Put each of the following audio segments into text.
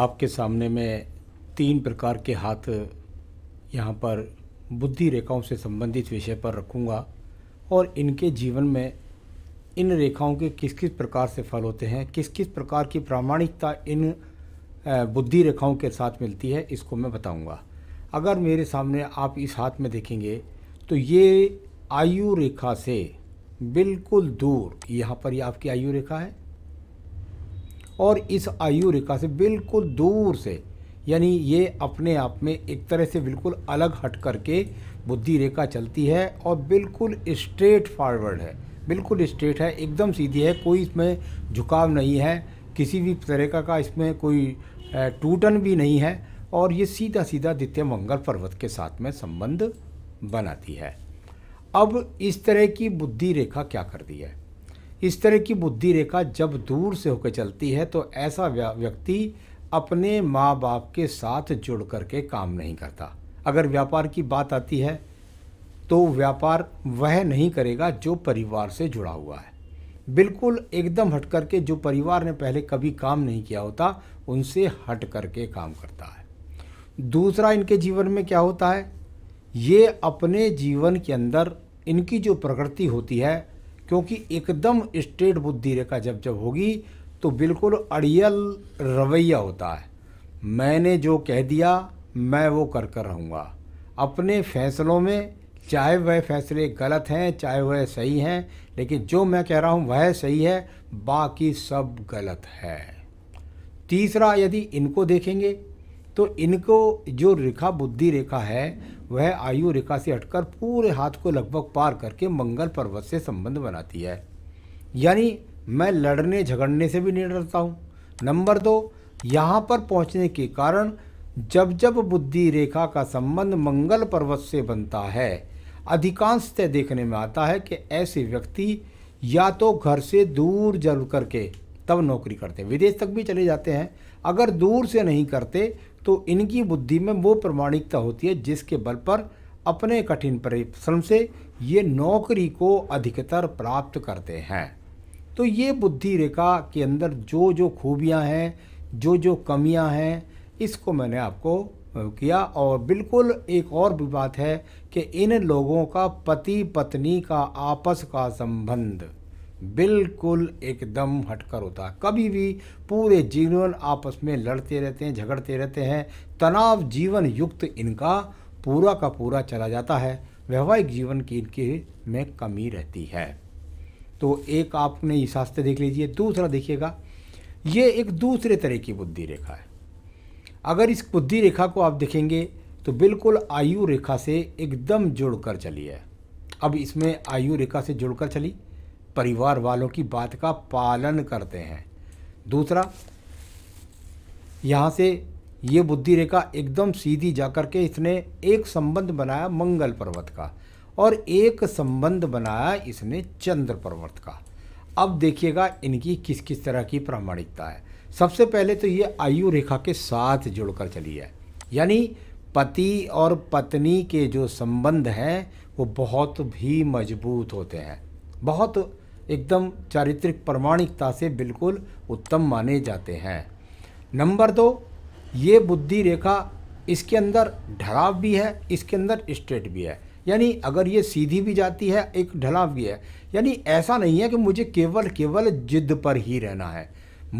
आपके सामने में तीन प्रकार के हाथ यहाँ पर बुद्धि रेखाओं से संबंधित विषय पर रखूँगा और इनके जीवन में इन रेखाओं के किस किस प्रकार से फल होते हैं किस किस प्रकार की प्रामाणिकता इन बुद्धि रेखाओं के साथ मिलती है इसको मैं बताऊंगा अगर मेरे सामने आप इस हाथ में देखेंगे तो ये आयु रेखा से बिल्कुल दूर यहाँ पर ये आपकी आयु रेखा है और इस आयु रेखा से बिल्कुल दूर से यानी ये अपने आप में एक तरह से बिल्कुल अलग हट करके बुद्धि रेखा चलती है और बिल्कुल स्ट्रेट फॉरवर्ड है बिल्कुल स्ट्रेट है एकदम सीधी है कोई इसमें झुकाव नहीं है किसी भी तरीका का इसमें कोई टूटन भी नहीं है और ये सीधा सीधा द्वितीय मंगल पर्वत के साथ में संबंध बनाती है अब इस तरह की बुद्धि रेखा क्या करती है इस तरह की बुद्धि रेखा जब दूर से होकर चलती है तो ऐसा व्यक्ति अपने माँ बाप के साथ जुड़ करके काम नहीं करता अगर व्यापार की बात आती है तो व्यापार वह नहीं करेगा जो परिवार से जुड़ा हुआ है बिल्कुल एकदम हट करके जो परिवार ने पहले कभी काम नहीं किया होता उनसे हट करके काम करता है दूसरा इनके जीवन में क्या होता है ये अपने जीवन के अंदर इनकी जो प्रकृति होती है क्योंकि एकदम स्ट्रेट बुद्धि रेखा जब जब होगी तो बिल्कुल अड़ियल रवैया होता है मैंने जो कह दिया मैं वो कर कर रहूँगा अपने फैसलों में चाहे वह फैसले गलत हैं चाहे वह सही हैं लेकिन जो मैं कह रहा हूँ वह सही है बाकी सब गलत है तीसरा यदि इनको देखेंगे तो इनको जो रेखा बुद्धि रेखा है वह आयु रेखा से हटकर पूरे हाथ को लगभग पार करके मंगल पर्वत से संबंध बनाती है यानी मैं लड़ने झगड़ने से भी नहीं डरता हूँ नंबर दो यहाँ पर पहुँचने के कारण जब जब बुद्धि रेखा का संबंध मंगल पर्वत से बनता है अधिकांशतः देखने में आता है कि ऐसे व्यक्ति या तो घर से दूर जल करके तब नौकरी करते हैं विदेश तक भी चले जाते हैं अगर दूर से नहीं करते तो इनकी बुद्धि में वो प्रमाणिकता होती है जिसके बल पर अपने कठिन परिश्रम से ये नौकरी को अधिकतर प्राप्त करते हैं तो ये बुद्धि रेखा के अंदर जो जो खूबियाँ हैं जो जो कमियाँ हैं इसको मैंने आपको किया और बिल्कुल एक और भी बात है कि इन लोगों का पति पत्नी का आपस का संबंध बिल्कुल एकदम हटकर होता है कभी भी पूरे जीवन आपस में लड़ते रहते हैं झगड़ते रहते हैं तनाव जीवन युक्त इनका पूरा का पूरा चला जाता है वैवाहिक जीवन की इनके में कमी रहती है तो एक आपने ये शास्त्र देख लीजिए दूसरा देखिएगा ये एक दूसरे तरह की बुद्धि रेखा है अगर इस बुद्धि रेखा को आप देखेंगे तो बिल्कुल आयु रेखा से एकदम जुड़कर चली है अब इसमें आयु रेखा से जुड़कर चली परिवार वालों की बात का पालन करते हैं दूसरा यहाँ से ये बुद्धि रेखा एकदम सीधी जाकर के इसने एक संबंध बनाया मंगल पर्वत का और एक संबंध बनाया इसने चंद्र पर्वत का अब देखिएगा इनकी किस किस तरह की प्रामाणिकता है सबसे पहले तो ये आयु रेखा के साथ जुड़कर चली है यानी पति और पत्नी के जो संबंध हैं वो बहुत भी मजबूत होते हैं बहुत एकदम चारित्रिक प्रमाणिकता से बिल्कुल उत्तम माने जाते हैं नंबर दो ये बुद्धि रेखा इसके अंदर ढलाव भी है इसके अंदर स्ट्रेट भी है यानी अगर ये सीधी भी जाती है एक ढलाव भी है यानी ऐसा नहीं है कि मुझे केवल केवल जिद पर ही रहना है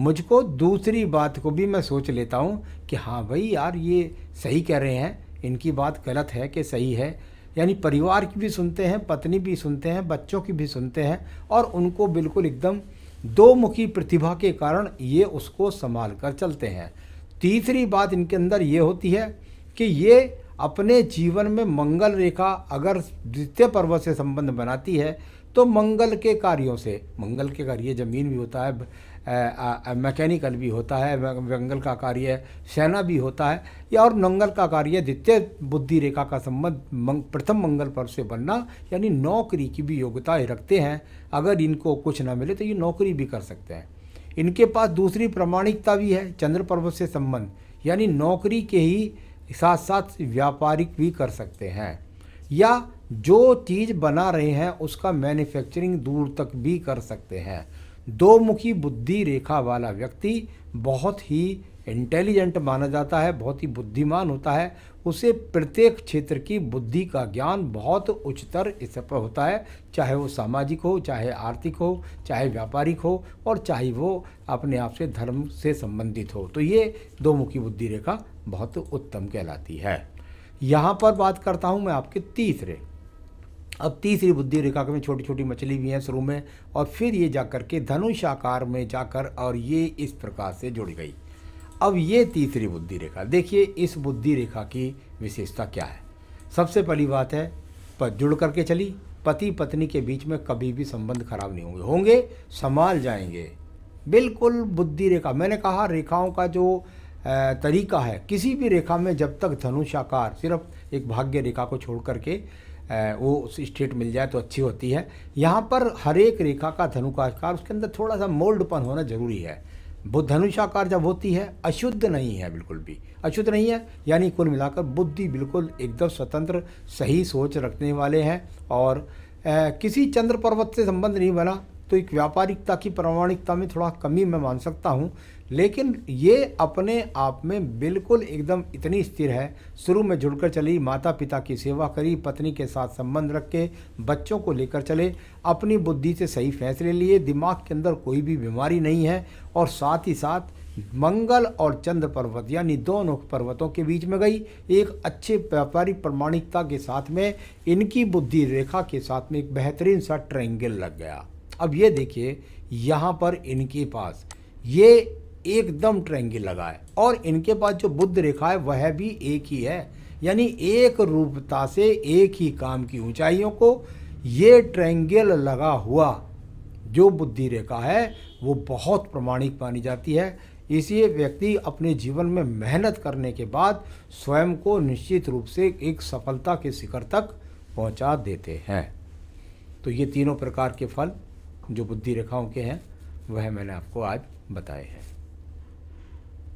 मुझको दूसरी बात को भी मैं सोच लेता हूँ कि हाँ भाई यार ये सही कह रहे हैं इनकी बात गलत है कि सही है यानी परिवार की भी सुनते हैं पत्नी भी सुनते हैं बच्चों की भी सुनते हैं और उनको बिल्कुल एकदम दो मुखी प्रतिभा के कारण ये उसको संभाल कर चलते हैं तीसरी बात इनके अंदर ये होती है कि ये अपने जीवन में मंगल रेखा अगर द्वितीय पर्व से संबंध बनाती है तो मंगल के कार्यों से मंगल के कार्य जमीन भी होता है मैकेनिकल भी होता है व्यंगल का कार्य सेना भी होता है या और नंगल का कार्य द्वितीय बुद्धि रेखा का संबंध प्रथम मंगल पर से बनना यानी नौकरी की भी योग्यता रखते हैं अगर इनको कुछ ना मिले तो ये नौकरी भी कर सकते हैं इनके पास दूसरी प्रमाणिकता भी है चंद्र पर्वत से संबंध यानी नौकरी के ही साथ साथ व्यापारिक भी कर सकते हैं या जो चीज़ बना रहे हैं उसका मैन्युफैक्चरिंग दूर तक भी कर सकते हैं दो मुखी बुद्धि रेखा वाला व्यक्ति बहुत ही इंटेलिजेंट माना जाता है बहुत ही बुद्धिमान होता है उसे प्रत्येक क्षेत्र की बुद्धि का ज्ञान बहुत उच्चतर स्तर पर होता है चाहे वो सामाजिक हो चाहे आर्थिक हो चाहे व्यापारिक हो और चाहे वो अपने आप से धर्म से संबंधित हो तो ये दो मुखी बुद्धि रेखा बहुत उत्तम कहलाती है यहाँ पर बात करता हूँ मैं आपके तीसरे अब तीसरी बुद्धि रेखा में छोटी छोटी मछली भी हैं शुरू में और फिर ये जा करके के धनुष आकार में जाकर और ये इस प्रकार से जुड़ गई अब ये तीसरी बुद्धि रेखा देखिए इस बुद्धि रेखा की विशेषता क्या है सबसे पहली बात है पर जुड़ करके चली पति पत्नी के बीच में कभी भी संबंध खराब नहीं होंगे होंगे संभाल जाएंगे बिल्कुल बुद्धि रेखा मैंने कहा रेखाओं का जो तरीका है किसी भी रेखा में जब तक धनुष आकार सिर्फ एक भाग्य रेखा को छोड़ करके वो उस स्टेट मिल जाए तो अच्छी होती है यहाँ पर हर एक रेखा का धनुकाकार उसके अंदर थोड़ा सा मोल्डपन होना जरूरी है बुद्ध धनुषाकार जब होती है अशुद्ध नहीं है बिल्कुल भी अशुद्ध नहीं है यानी कुल मिलाकर बुद्धि बिल्कुल एकदम स्वतंत्र सही सोच रखने वाले हैं और ए, किसी चंद्र पर्वत से संबंध नहीं बना तो एक व्यापारिकता की प्रमाणिकता में थोड़ा कमी मैं मान सकता हूँ लेकिन ये अपने आप में बिल्कुल एकदम इतनी स्थिर है शुरू में जुड़कर चली माता पिता की सेवा करी पत्नी के साथ संबंध रख के बच्चों को लेकर चले अपनी बुद्धि से सही फैसले लिए दिमाग के अंदर कोई भी बीमारी नहीं है और साथ ही साथ मंगल और चंद्र पर्वत यानी दोनों पर्वतों के बीच में गई एक अच्छे व्यापारिक प्रमाणिकता के साथ में इनकी बुद्धि रेखा के साथ में एक बेहतरीन सा ट्रेंगल लग गया अब ये देखिए यहाँ पर इनके पास ये एकदम ट्रैंगल लगा है और इनके पास जो बुद्ध रेखा है वह भी एक ही है यानी एक रूपता से एक ही काम की ऊंचाइयों को ये ट्रैंगल लगा हुआ जो बुद्धि रेखा है वो बहुत प्रमाणिक मानी जाती है इसलिए व्यक्ति अपने जीवन में मेहनत करने के बाद स्वयं को निश्चित रूप से एक सफलता के शिखर तक पहुंचा देते हैं तो ये तीनों प्रकार के फल जो बुद्धि रेखाओं के हैं वह मैंने आपको आज बताए हैं